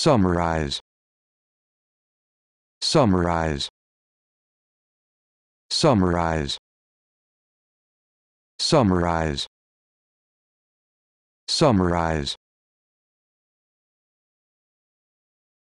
Summarize. Summarize. Summarize. Summarize. Summarize.